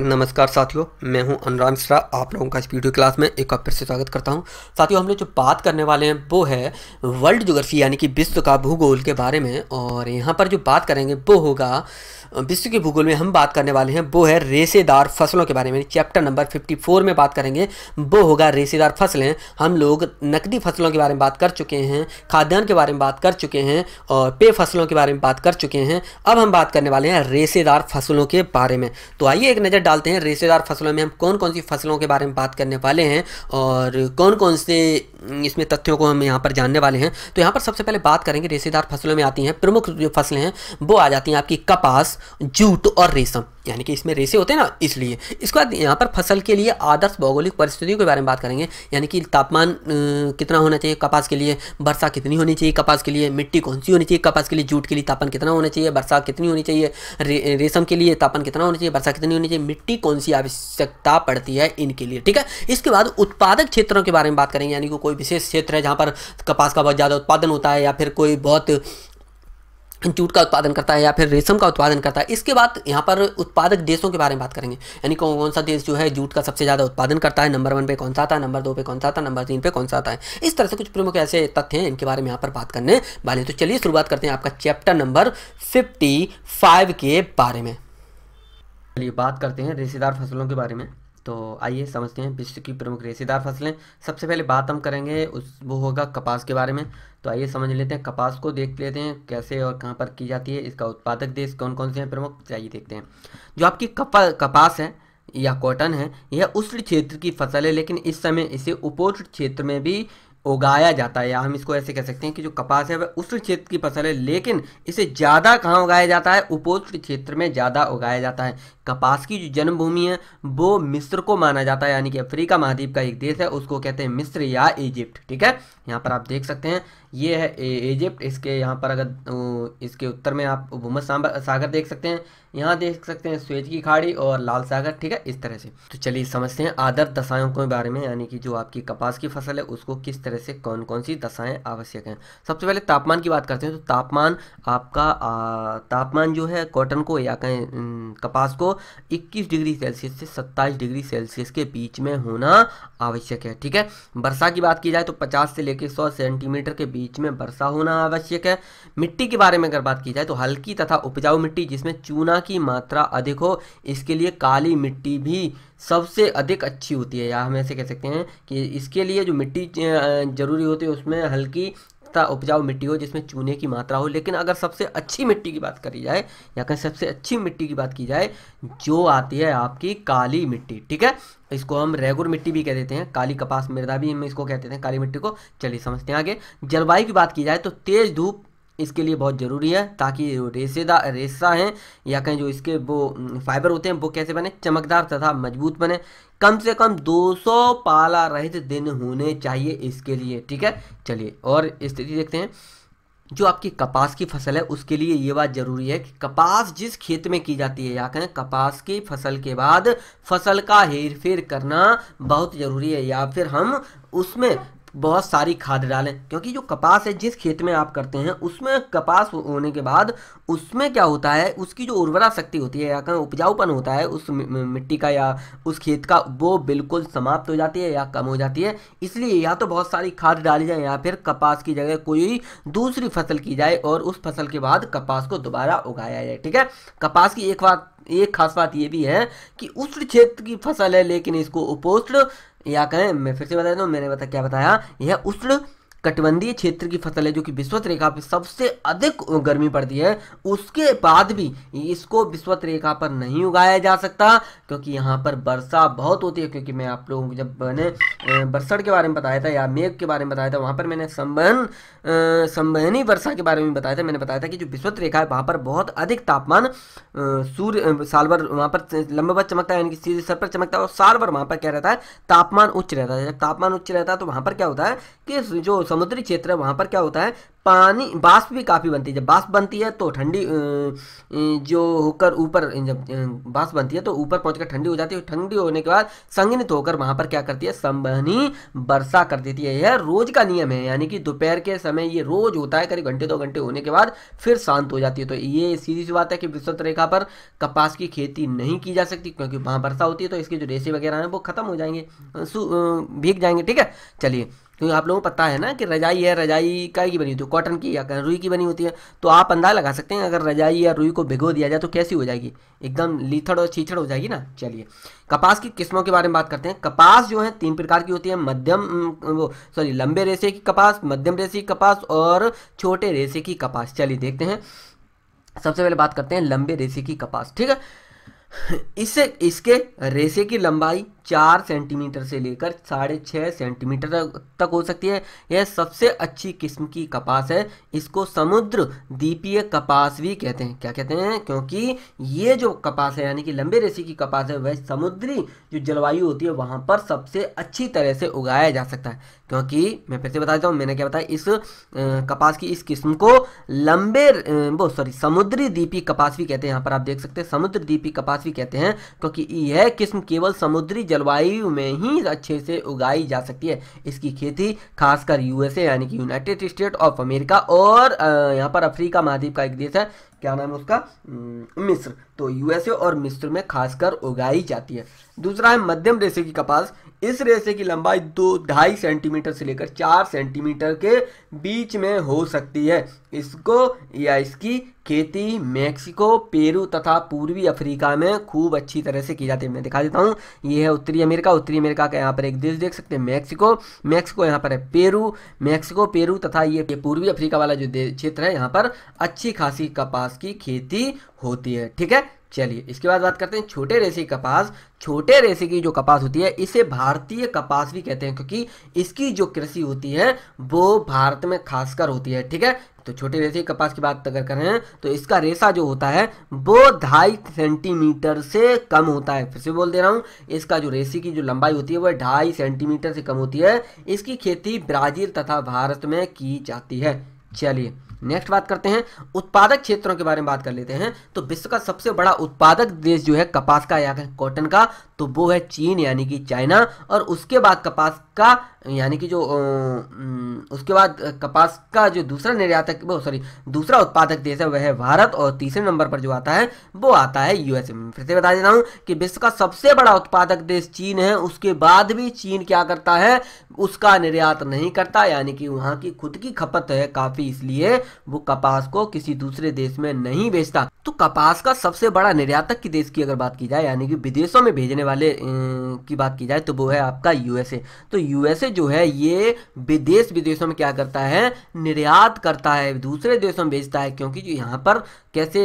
नमस्कार साथियों मैं हूं अनुराम मिश्रा आप लोगों का इस वीडियो क्लास में एक बार फिर से स्वागत करता हूं साथियों हम लोग जो बात करने वाले हैं वो है वर्ल्ड जोग्राफी यानी कि विश्व का भूगोल के बारे में और यहां पर जो बात करेंगे वो होगा विश्व के भूगोल में हम बात करने वाले हैं वो है रेसेदार फसलों के बारे में चैप्टर नंबर फिफ्टी में बात करेंगे वो होगा रेसेदार फसलें हम लोग नकदी फसलों के बारे में बात कर चुके हैं खाद्यान्न के बारे में बात कर चुके हैं और पेय फसलों के बारे में बात कर चुके हैं अब हम बात करने वाले हैं रेसेदार फसलों के बारे में तो आइए एक नज़र डालते हैं रेशेदार फसलों में हम कौन कौन सी फसलों के बारे में बात करने वाले हैं और कौन कौन से इसमें तथ्यों को हम यहाँ पर जानने वाले हैं तो यहाँ पर सबसे पहले बात करेंगे रेशेदार फसलों में आती हैं प्रमुख जो फसलें हैं वो आ जाती हैं आपकी कपास जूट और रेशम यानी कि इसमें रेसे होते हैं ना इसलिए इसके बाद यहाँ पर फसल के लिए आदर्श भौगोलिक परिस्थितियों के बारे में बात करेंगे यानी कि तापमान कितना होना चाहिए कपास के लिए वर्षा कितनी होनी चाहिए कपास के लिए मिट्टी कौन सी होनी चाहिए कपास के लिए जूट के लिए तापमान कितना होना चाहिए वर्षा कितनी होनी चाहिए रेशम के लिए तापमान कितना होना चाहिए वर्षा कितनी होनी चाहिए मिट्टी कौन सी आवश्यकता पड़ती है इनके लिए ठीक है इसके बाद उत्पादक क्षेत्रों के बारे में बात करेंगे यानी कि कोई विशेष क्षेत्र है जहाँ पर कपास का बहुत ज़्यादा उत्पादन होता है या फिर कोई बहुत जूट का उत्पादन करता है या फिर रेशम का उत्पादन करता है इसके बाद यहाँ पर उत्पादक देशों के बारे में बात करेंगे यानी कौन कौन सा देश जो है जूट का सबसे ज़्यादा उत्पादन करता है नंबर वन पे कौन सा आता है नंबर दो पे कौन सा आता है नंबर तीन पे कौन सा आता है इस तरह से कुछ प्रमुख ऐसे तथ्य हैं इनके बारे में यहाँ पर बात करने वाले तो चलिए शुरुआत करते हैं आपका चैप्टर नंबर फिफ्टी के बारे में चलिए बात करते हैं रेशेदार फसलों के बारे में तो आइए समझते हैं विश्व की प्रमुख रेशेदार फसलें सबसे पहले बात हम करेंगे उस वो होगा कपास के बारे में तो आइए समझ लेते हैं कपास को देख लेते हैं कैसे और कहाँ पर की जाती है इसका उत्पादक देश कौन कौन से हैं प्रमुख चाहिए देखते हैं जो आपकी कपा कपास है या कॉटन है यह उष्ण क्षेत्र की फसल है लेकिन इस समय इसे उपोष्ण क्षेत्र में भी उगाया जाता है या हम इसको ऐसे कह सकते हैं कि जो कपास है वह उष्ण क्षेत्र की फसल है लेकिन इसे ज़्यादा कहाँ उगाया जाता है उपोष्ण क्षेत्र में ज़्यादा उगाया जाता है कपास की जो जन्मभूमि है वो मिस्र को माना जाता है यानी कि अफ्रीका महाद्वीप का एक देश है उसको कहते हैं मिस्र या इजिप्ट ठीक है यहाँ पर आप देख सकते हैं ये है इजिप्ट इसके यहाँ पर अगर इसके उत्तर में आप भूमत सागर देख सकते हैं यहाँ देख सकते हैं स्वेज की खाड़ी और लाल सागर ठीक है इस तरह से तो चलिए समझते हैं आदर दशाओं के बारे में यानी कि जो आपकी कपास की फसल है उसको किस तरह से कौन कौन सी दशाएं आवश्यक हैं सबसे पहले तापमान की बात करते हैं तो तापमान आपका तापमान जो है कॉटन को या कहें कपास को 21 डिग्री सेल्सियस से 27 डिग्री सेल्सियस के बीच में होना आवश्यक है ठीक है वर्षा की बात की जाए तो पचास से लेकर सौ सेंटीमीटर के बीच में वर्षा होना आवश्यक है मिट्टी के बारे में अगर बात की जाए तो हल्की तथा उपजाऊ मिट्टी जिसमें चूना की मात्रा अधिक हो इसके लिए काली मिट्टी भी सबसे अधिक अच्छी होती है या हम ऐसे कह सकते हैं कि इसके लिए जो मिट्टी ज़रूरी होती है उसमें हल्की उपजाऊ मिट्टी हो जिसमें चूने की मात्रा हो लेकिन अगर सबसे अच्छी मिट्टी की बात करी जाए या कहीं सबसे अच्छी मिट्टी की बात की जाए जो आती है आपकी काली मिट्टी ठीक है इसको हम रेगुर मिट्टी भी कह देते हैं काली कपास मृदा भी हम इसको कहते हैं काली मिट्टी को चलिए समझते हैं आगे जलवायु की बात की जाए तो तेज़ धूप इसके लिए बहुत ज़रूरी है ताकि रेसेदार रेसा हैं या कहीं जो इसके वो फाइबर होते हैं वो कैसे बने चमकदार तथा मजबूत बने कम से कम 200 पाला रहित दिन होने चाहिए इसके लिए ठीक है चलिए और स्थिति देखते हैं जो आपकी कपास की फसल है उसके लिए ये बात ज़रूरी है कि कपास जिस खेत में की जाती है या कहें कपास की फसल के बाद फसल का हेर फेर करना बहुत ज़रूरी है या फिर हम उसमें बहुत सारी खाद डालें क्योंकि जो कपास है जिस खेत में आप करते हैं उसमें कपास होने के बाद उसमें क्या होता है उसकी जो उर्वरा शक्ति होती है या कहीं उपजाऊपन होता है उस मिट्टी का या उस खेत का वो बिल्कुल समाप्त हो जाती है या कम हो जाती है इसलिए या तो बहुत सारी खाद डाली जाए या फिर कपास की जगह कोई दूसरी फसल की जाए और उस फसल के बाद कपास को दोबारा उगाया जाए ठीक है कपास की एक बात एक खास बात ये भी है कि उष्ण क्षेत्र की फसल है लेकिन इसको उपोष्ण या कहें मैं फिर से बता देता हूँ मैंने बता क्या बताया यह उष्ण कटबंधीय क्षेत्र की फसल है जो कि विश्वत रेखा पर सबसे अधिक गर्मी पड़ती है उसके बाद भी इसको विश्वत रेखा पर नहीं उगाया जा सकता क्योंकि यहाँ पर वर्षा बहुत होती है क्योंकि मैं आप लोगों को जब मैंने बरसड़ के बारे में बताया था या मेघ के बारे में बताया था वहाँ पर मैंने संबहन संबहनी वर्षा के बारे में बताया था मैंने बताया था कि जो विश्वत रेखा है वहाँ पर बहुत अधिक तापमान सूर्य साल भर वहाँ पर लंबवत चमकता है यानी कि सीधे सर पर चमकता है और साल भर वहाँ पर क्या रहता है तापमान उच्च रहता है जब तापमान उच्च रहता है तो वहाँ पर क्या होता है कि जो समुद्री क्षेत्र है वहाँ पर क्या होता है पानी बाष्प भी काफ़ी बनती है जब बाष्प बनती है तो ठंडी जो होकर ऊपर जब बाष्प बनती है तो ऊपर पहुंचकर ठंडी हो जाती है ठंडी होने के बाद संघनित होकर वहां पर क्या करती है संबहनी वर्षा कर देती है यह रोज का नियम है यानी कि दोपहर के समय ये रोज होता है करीब घंटे दो घंटे होने के बाद फिर शांत हो जाती है तो ये सीधी सी बात है कि विस्तृत रेखा पर कपास की खेती नहीं की जा सकती क्योंकि वहाँ वर्षा होती है तो इसकी जो रेसे वगैरह हैं वो खत्म हो जाएंगे भीग जाएंगे ठीक है चलिए क्योंकि तो आप लोगों को पता है ना कि रजाई है रजाई का की बनी होती है कॉटन की या रुई की बनी होती है तो आप अंदाजा लगा सकते हैं अगर रजाई या रुई को भिगो दिया जाए तो कैसी हो जाएगी एकदम लीथड़ और छीछड़ हो जाएगी ना चलिए कपास की किस्मों के बारे में बात करते हैं कपास जो है तीन प्रकार की होती है मध्यम वो सॉरी लंबे रेसे की कपास मध्यम रेसे की कपास और छोटे रेसे की कपास चलिए देखते हैं सबसे पहले बात करते हैं लंबे रेसे की कपास ठीक है इससे इसके रेसे की लंबाई चार सेंटीमीटर से लेकर साढ़े छः सेंटीमीटर तक हो सकती है यह सबसे अच्छी किस्म की कपास है इसको समुद्र दीपीय कपास भी कहते हैं क्या कहते हैं क्योंकि ये जो कपास है यानी कि लंबे रेसी की कपास है वह समुद्री जो जलवायु होती है वहाँ पर सबसे अच्छी तरह से उगाया जा सकता है क्योंकि मैं फिर से बता देता हूँ मैंने क्या बताया इस कपास की इस किस्म को लंबे वो सॉरी समुद्री दीपी कपास भी कहते हैं यहाँ पर आप देख सकते हैं समुद्र दीपी कपास भी कहते हैं क्योंकि यह किस्म केवल समुद्री जल जलवायु में ही अच्छे से उगाई जा सकती है इसकी खेती खासकर यूएसए यानी कि यूनाइटेड स्टेट ऑफ अमेरिका और यहाँ पर अफ्रीका महाद्वीप का एक देश है क्या नाम है उसका मिस्र तो यूएसए और मिस्र में खासकर उगाई जाती है दूसरा है मध्यम रेसे की कपास इस रेसे की लंबाई दो ढाई सेंटीमीटर से लेकर चार सेंटीमीटर के बीच में हो सकती है इसको या इसकी खेती मेक्सिको पेरू तथा पूर्वी अफ्रीका में खूब अच्छी तरह से की जाती है मैं दिखा देता हूँ ये है उत्तरी अमेरिका उत्तरी अमेरिका का यहाँ पर एक देश देख सकते हैं मैक्सिको मैक्सिको यहाँ पर है पेरू मैक्सिको पेरू तथा ये पूर्वी अफ्रीका वाला जो क्षेत्र है यहाँ पर अच्छी खासी कपास कपास की खेती होती है ठीक है चलिए इसके बाद बात करते हैं छोटे रेसी कपास छोटे रेसे की जो कपास होती है इसे भारतीय कपास भी कहते हैं क्योंकि इसकी जो कृषि होती है वो भारत में खासकर होती है ठीक है तो छोटे रेसे कपास की बात अगर करें तो इसका रेसा जो होता है वो ढाई सेंटीमीटर से कम होता है फिर से बोल दे रहा हूँ इसका जो रेसी की जो लंबाई होती है वह ढाई सेंटीमीटर से कम होती है इसकी खेती ब्राज़ील तथा भारत में की जाती है चलिए नेक्स्ट बात करते हैं उत्पादक क्षेत्रों के बारे में बात कर लेते हैं तो विश्व का सबसे बड़ा उत्पादक देश जो है कपास का या कॉटन का तो वो है चीन यानी कि चाइना और उसके बाद कपास का यानी कि जो उसके बाद कपास का जो दूसरा निर्यातक वो सॉरी दूसरा उत्पादक देश है वह है भारत और तीसरे नंबर पर जो आता है वो आता है यूएसए में फिर से बता देता हूँ कि विश्व का सबसे बड़ा उत्पादक देश चीन है उसके बाद भी चीन क्या करता है उसका निर्यात नहीं करता यानी कि वहाँ की खुद की खपत है काफ़ी इसलिए वो कपास को किसी दूसरे देश में नहीं बेचता तो कपास का सबसे बड़ा निर्यातक की देश की अगर बात की जाए यानी कि विदेशों में भेजने वाले की बात की जाए तो वो है आपका यूएसए तो यूएसए जो है ये विदेश विदेशों में क्या करता है निर्यात करता है दूसरे देशों में बेचता है क्योंकि जो यहाँ पर कैसे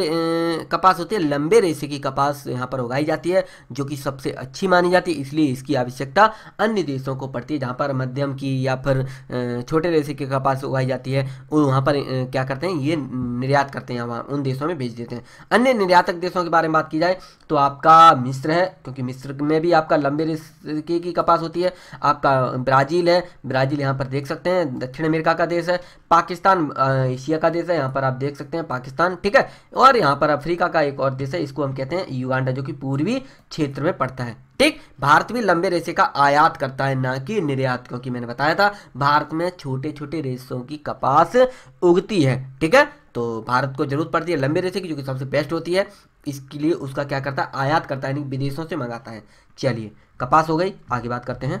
कपास होती है लंबे रेशे की कपास यहाँ पर उगाई जाती है जो कि सबसे अच्छी मानी जाती है इसलिए इसकी आवश्यकता अन्य देशों को पड़ती है जहाँ पर मध्यम की या फिर छोटे रेशे की कपास उगाई जाती है वहाँ पर क्या करते हैं ये निर्यात करते हैं वहाँ उन देशों में भेज देते हैं अन्य निर्यातक देशों के बारे में बात की जाए तो आपका मिस्र है क्योंकि मिस्र में भी आपका लंबे रेशे की कपास होती है आपका ब्राज़ील है ब्राज़ील यहाँ पर देख सकते हैं दक्षिण अमेरिका का देश है पाकिस्तान एशिया का देश है यहाँ पर आप देख सकते हैं पाकिस्तान ठीक है और यहाँ पर अफ्रीका का एक और देश है इसको हम कहते हैं युगांडा जो कि पूर्वी क्षेत्र में पड़ता है ठीक भारत भी लंबे रेसे का आयात करता है ना कि निर्यात क्योंकि मैंने बताया था भारत में छोटे छोटे रेसों की कपास उगती है ठीक है तो भारत को जरूरत पड़ती है लंबे रेसे की जो कि सबसे बेस्ट होती है इसके लिए उसका क्या करता है आयात करता है यानी विदेशों से मंगाता है चलिए कपास हो गई आगे बात करते हैं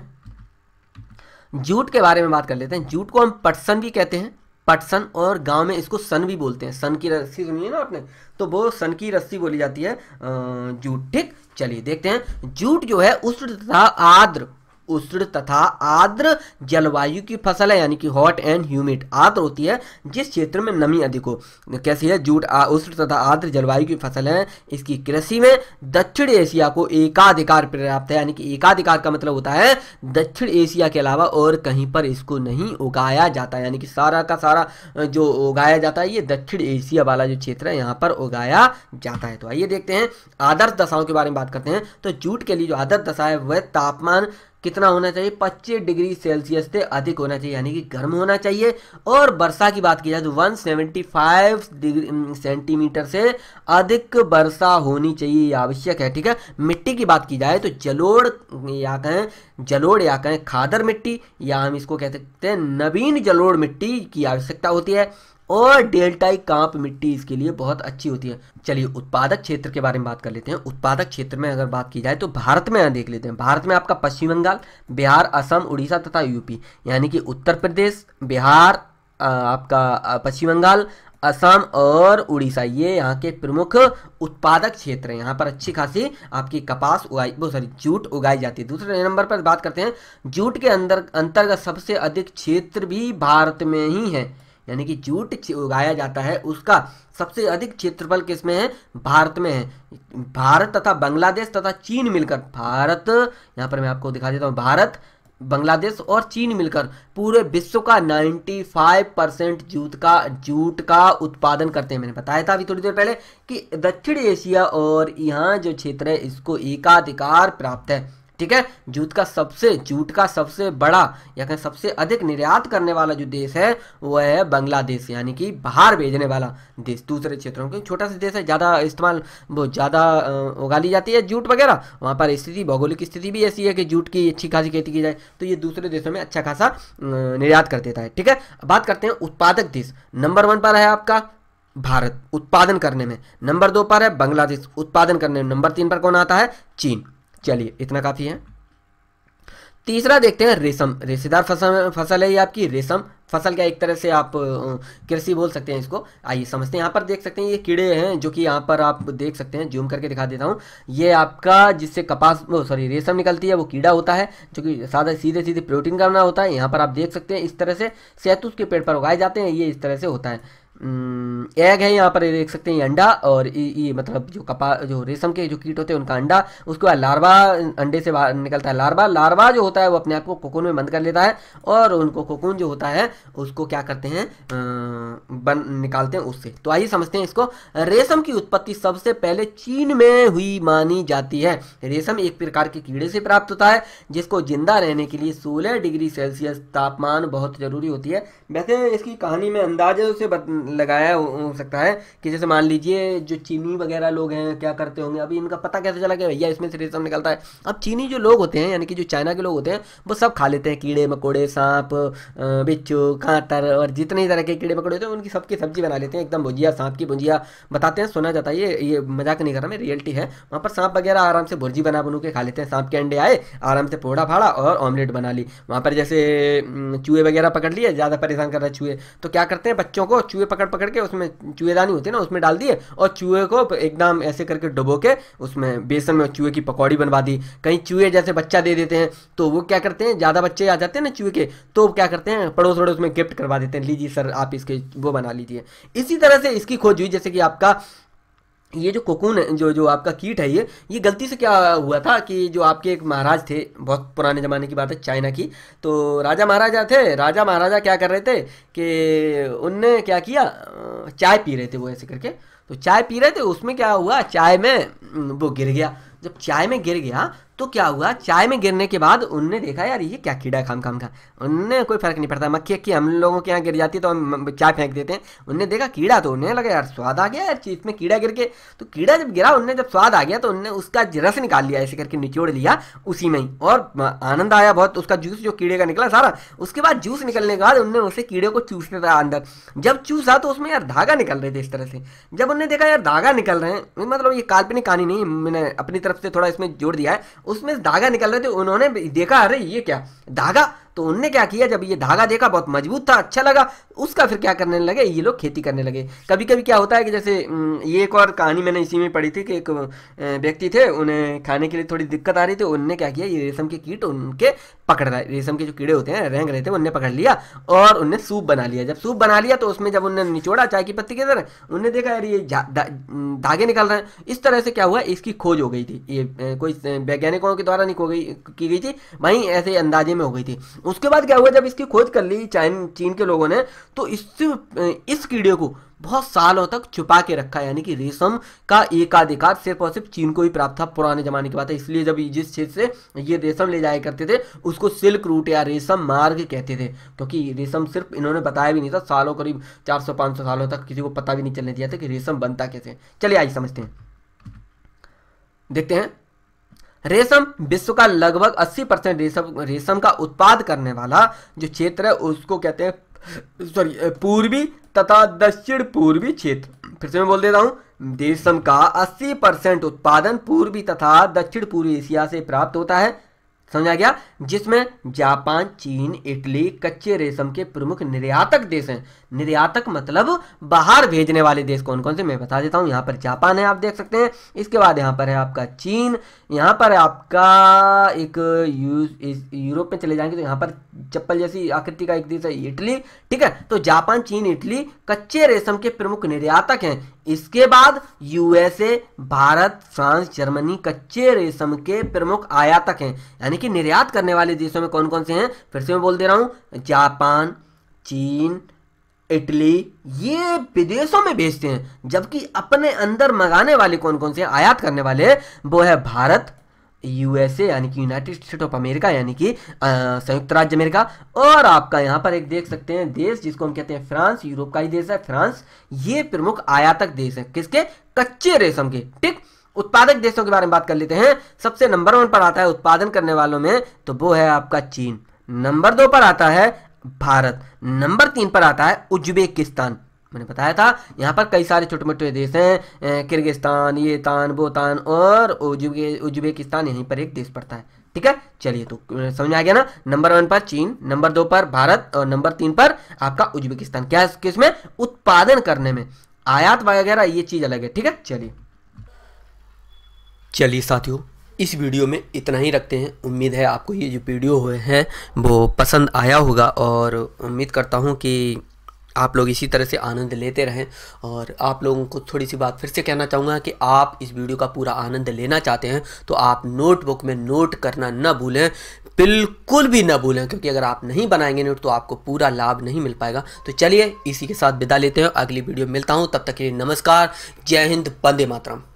जूट के बारे में बात कर लेते हैं जूट को हम पटसन भी कहते हैं पटसन और गांव में इसको सन भी बोलते हैं सन की रस्सी सुनी है ना आपने तो वो सन की रस्सी बोली जाती है जूट ठीक चलिए देखते हैं जूट जो है उष्ण तथा आर्द्र उष्ण तथा आर्द्र जलवायु की फसल है यानी कि हॉट एंड ह्यूमिड आर्द्र होती है जिस क्षेत्र में नमी अधिक हो कैसी है जूट उष्ण तथा आर्द्र जलवायु की फसल है इसकी कृषि में दक्षिण एशिया को एकाधिकार प्राप्त है यानी कि एकाधिकार का मतलब होता है दक्षिण एशिया के अलावा और कहीं पर इसको नहीं उगाया जाता यानी कि सारा का सारा जो उगाया जाता है ये दक्षिण एशिया वाला जो क्षेत्र है यहाँ पर उगाया जाता है तो आइए देखते हैं आदर्श दशाओं के बारे में बात करते हैं तो जूट के लिए जो आदर्श दशा है वह तापमान कितना होना चाहिए 25 डिग्री सेल्सियस से अधिक होना चाहिए यानी कि गर्म होना चाहिए और वर्षा की बात की जाए तो 175 डिग्री सेंटीमीटर से अधिक वर्षा होनी चाहिए आवश्यक है ठीक है मिट्टी की बात की जाए तो जलोड़ या कहें जलोड़ या कहें खादर मिट्टी या हम इसको कह सकते हैं नवीन जलोड़ मिट्टी की आवश्यकता होती है और डेल्टाई कांप मिट्टी इसके लिए बहुत अच्छी होती है चलिए उत्पादक क्षेत्र के बारे में बात कर लेते हैं उत्पादक क्षेत्र में अगर बात की जाए तो भारत में देख लेते हैं भारत में आपका पश्चिम बंगाल बिहार असम उड़ीसा तथा यूपी यानी कि उत्तर प्रदेश बिहार आपका पश्चिम बंगाल असम और उड़ीसा ये यहाँ के प्रमुख उत्पादक क्षेत्र हैं यहाँ पर अच्छी खासी आपकी कपास उगाई बहुत सारी जूट उगाई जाती है दूसरे नंबर पर बात करते हैं जूट के अंदर अंतर्गत सबसे अधिक क्षेत्र भी भारत में ही है यानी कि जूट उगाया जाता है उसका सबसे अधिक क्षेत्रफल किस में है भारत में है भारत तथा बांग्लादेश तथा चीन मिलकर भारत यहाँ पर मैं आपको दिखा देता हूँ भारत बांग्लादेश और चीन मिलकर पूरे विश्व का 95 परसेंट जूट का जूट का उत्पादन करते हैं मैंने बताया था अभी थोड़ी देर पहले कि दक्षिण एशिया और यहाँ जो क्षेत्र है इसको एकाधिकार प्राप्त है ठीक है जूट का सबसे जूट का सबसे बड़ा या कहें सबसे अधिक निर्यात करने वाला जो देश है वह है बांग्लादेश यानी कि बाहर भेजने वाला देश दूसरे क्षेत्रों के छोटा सा देश है ज़्यादा इस्तेमाल बहुत ज़्यादा उगाली जाती है जूट वगैरह वहाँ पर स्थिति भौगोलिक स्थिति भी ऐसी है कि जूट की अच्छी खासी खेती की जाए तो ये दूसरे देशों में अच्छा खासा निर्यात कर देता है ठीक है बात करते हैं उत्पादक देश नंबर वन पर है आपका भारत उत्पादन करने में नंबर दो पर है बांग्लादेश उत्पादन करने में नंबर तीन पर कौन आता है चीन चलिए इतना काफ़ी है तीसरा देखते हैं रेशम रेशेदार फसल फसल है ये आपकी रेशम फसल क्या एक तरह से आप कृषि बोल सकते हैं इसको आइए समझते हैं यहाँ पर देख सकते हैं ये कीड़े हैं जो कि यहाँ पर आप देख सकते हैं जूम करके दिखा देता हूँ ये आपका जिससे कपास सॉरी रेशम निकलती है वो कीड़ा होता है जो कि सादा सीधे सीधे प्रोटीन का बना होता है यहाँ पर आप देख सकते हैं इस तरह से सैतूस के पेड़ पर उगाए जाते हैं ये इस तरह से होता है एग हम्म, है यहाँ पर देख सकते हैं अंडा और ये मतलब जो कपा जो रेशम के जो कीट होते हैं उनका अंडा उसके बाद लार्वा अंडे से बाहर निकलता है लार्वा लार्वा जो होता है वो अपने आप को कोकून में बंद कर लेता है और उनको कोकून जो होता है उसको क्या करते हैं बन निकालते हैं उससे तो आइए समझते हैं इसको रेशम की उत्पत्ति सबसे पहले चीन में हुई मानी जाती है रेशम एक प्रकार के कीड़े से प्राप्त होता है जिसको जिंदा रहने के लिए सोलह डिग्री सेल्सियस तापमान बहुत जरूरी होती है वैसे इसकी कहानी में अंदाजे से लगाया हो सकता है कि जैसे मान लीजिए जो चीनी वगैरह लोग हैं क्या करते होंगे अभी इनका पता कैसे चला कि भैया इसमें से रेशम निकलता है अब चीनी जो लोग होते हैं यानी कि जो चाइना के लोग होते हैं वो सब खा लेते हैं कीड़े मकोड़े सांप बिच्छू कांतर और जितने तरह के कीड़े मकोड़े होते हैं उनकी सबकी सब्जी बना लेते हैं एकदम भुजिया सांप की भुजिया बताते हैं सुना जाता है ये ये मजाक नहीं कर रहा मैं रियलिटी है वहाँ पर सांप वगैरह आराम से भुर्जी बना बनू के खा लेते हैं सांप के अंडे आए आराम से पोड़ा फाड़ा और ऑमलेट बना ली वहाँ पर जैसे चूहे वगैरह पकड़ लिए ज़्यादा परेशान कर रहे चूहे तो क्या करते हैं बच्चों को चूहे पकड़ पकड़ के उसमें चूहेदानी होती है ना उसमें डाल दिए और चूहे को एकदम ऐसे करके डुबो के उसमें बेसन में चूहे की पकौड़ी बनवा दी कहीं चूहे जैसे बच्चा दे देते हैं तो वो क्या करते हैं ज़्यादा बच्चे आ जाते हैं ना चूहे के तो क्या करते हैं पड़ोस पड़ोस में गिफ्ट करवा देते हैं लीजिए सर आप इसके वो बना लीजिए इसी तरह से इसकी खोज हुई जैसे कि आपका ये जो कोकून जो जो आपका कीट है ये ये गलती से क्या हुआ था कि जो आपके एक महाराज थे बहुत पुराने ज़माने की बात है चाइना की तो राजा महाराजा थे राजा महाराजा क्या कर रहे थे कि उनने क्या किया चाय पी रहे थे वो ऐसे करके तो चाय पी रहे थे उसमें क्या हुआ चाय में वो गिर गया जब चाय में गिर गया तो क्या हुआ चाय में गिरने के बाद उनने देखा यार ये क्या कीड़ा खाम खाम खा उनने कोई फर्क नहीं पड़ता मक्खी अक्खी हम लोगों के यहाँ गिर जाती है तो हम चाय फेंक देते हैं उनने देखा कीड़ा तो उन्हें लगा यार स्वाद आ गया यार चीज में कीड़ा गिर के तो कीड़ा जब गिरा उनने जब स्वाद आ गया तो उनने उसका रस निकाल लिया ऐसे करके निचोड़ लिया उसी में ही और आनंद आया बहुत उसका जूस जो कीड़े का निकला सारा उसके बाद जूस निकलने के बाद उनने उसे कीड़े को चूसने रहा अंदर जब चूसा तो उसमें यार धागा निकल रहे थे इस तरह से जब उनने देखा यार धागा निकल रहे हैं मतलब ये काल्पनिक कहानी नहीं मैंने अपनी तरफ से थोड़ा इसमें जोड़ दिया है उसमें धागा निकल रहे थे तो उन्होंने देखा अरे ये क्या धागा तो उनने क्या किया जब ये धागा देखा बहुत मजबूत था अच्छा लगा उसका फिर क्या करने लगे ये लोग खेती करने लगे कभी कभी क्या होता है कि जैसे ये एक और कहानी मैंने इसी में पढ़ी थी कि एक व्यक्ति थे उन्हें खाने के लिए थोड़ी दिक्कत आ रही थी उनने क्या किया ये रेशम के कीट उनके पकड़ रहा रेशम के जो कीड़े होते हैं रेंग रहे थे उनने पकड़ लिया और उनने सूप बना लिया जब सूप बना लिया तो उसमें जब उनने निचोड़ा चाय की पत्ती के अंदर उनने देखा यार ये धागे निकल रहे हैं इस तरह से क्या हुआ इसकी खोज हो गई थी ये कोई वैज्ञानिकों के द्वारा नहीं गई की गई थी वहीं ऐसे अंदाजे में हो गई थी उसके बाद क्या हुआ जब इसकी खोज कर ली चाइन चीन के लोगों ने तो इस इस कीड़े को बहुत सालों तक छुपा के रखा यानी कि रेशम का एकाधिकार सिर्फ और सिर्फ चीन को ही प्राप्त था पुराने जमाने की बात है इसलिए जब जिस क्षेत्र से ये रेशम ले जाया करते थे उसको सिल्क रूट या रेशम मार्ग कहते थे क्योंकि रेशम सिर्फ इन्होंने बताया भी नहीं था सालों करीब 400-500 सालों तक किसी को पता भी नहीं चलने दिया था कि रेशम बनता कैसे चलिए आइए समझते हैं देखते हैं रेशम विश्व का लगभग 80 परसेंट रेशम रेशम का उत्पाद करने वाला जो क्षेत्र है उसको कहते हैं सॉरी पूर्वी तथा दक्षिण पूर्वी क्षेत्र फिर से मैं बोल देता हूँ रेशम का 80 परसेंट उत्पादन पूर्वी तथा दक्षिण पूर्वी एशिया से प्राप्त होता है समझा गया जिसमें जापान चीन इटली कच्चे रेशम के प्रमुख निर्यातक देश हैं निर्यातक मतलब बाहर भेजने वाले देश कौन कौन से मैं बता देता हूँ यहाँ पर जापान है आप देख सकते हैं इसके बाद यहाँ पर है आपका चीन यहाँ पर है आपका एक यूरोप में चले जाएंगे तो यहाँ पर चप्पल जैसी आकृति का एक देश है इटली ठीक है तो जापान चीन इटली कच्चे रेशम के प्रमुख निर्यातक हैं इसके बाद यूएसए भारत फ्रांस जर्मनी कच्चे रेशम के प्रमुख आयातक हैं यानी यानी कि निर्यात करने वाले देशों में कौन कौन से हैं फिर से मैं बोल दे रहा हूँ जापान चीन इटली ये विदेशों में बेचते हैं जबकि अपने अंदर मंगाने वाले कौन कौन से आयात करने वाले वो है भारत यूएसए यानी कि यूनाइटेड स्टेट ऑफ अमेरिका यानी कि संयुक्त राज्य अमेरिका और आपका यहाँ पर एक देख सकते हैं देश जिसको हम कहते हैं फ्रांस यूरोप का ही देश है फ्रांस ये प्रमुख आयातक देश है किसके कच्चे रेशम के ठीक उत्पादक देशों के बारे में बात कर लेते हैं सबसे नंबर वन पर आता है उत्पादन करने वालों में तो वो है आपका चीन नंबर दो पर आता है भारत नंबर तीन पर आता है उज्बेकिस्तान मैंने बताया था यहाँ पर कई सारे छोटे मोटे देश हैं किर्गिस्तान ये तान बोतान और उज्बेकिस्तान यहीं पर एक देश पड़ता है ठीक है चलिए तो समझ आ गया ना नंबर वन पर चीन नंबर दो पर भारत और नंबर तीन पर आपका उज्बेकिस्तान क्या है किसमें उत्पादन करने में आयात वगैरह ये चीज़ अलग है ठीक है चलिए चलिए साथियों इस वीडियो में इतना ही रखते हैं उम्मीद है आपको ये जो वीडियो हुए हैं वो पसंद आया होगा और उम्मीद करता हूँ कि आप लोग इसी तरह से आनंद लेते रहें और आप लोगों को थोड़ी सी बात फिर से कहना चाहूँगा कि आप इस वीडियो का पूरा आनंद लेना चाहते हैं तो आप नोटबुक में नोट करना न भूलें बिल्कुल भी न भूलें क्योंकि अगर आप नहीं बनाएंगे नोट तो आपको पूरा लाभ नहीं मिल पाएगा तो चलिए इसी के साथ विदा लेते हैं अगली वीडियो मिलता हूँ तब तक के लिए नमस्कार जय हिंद बंदे मातरम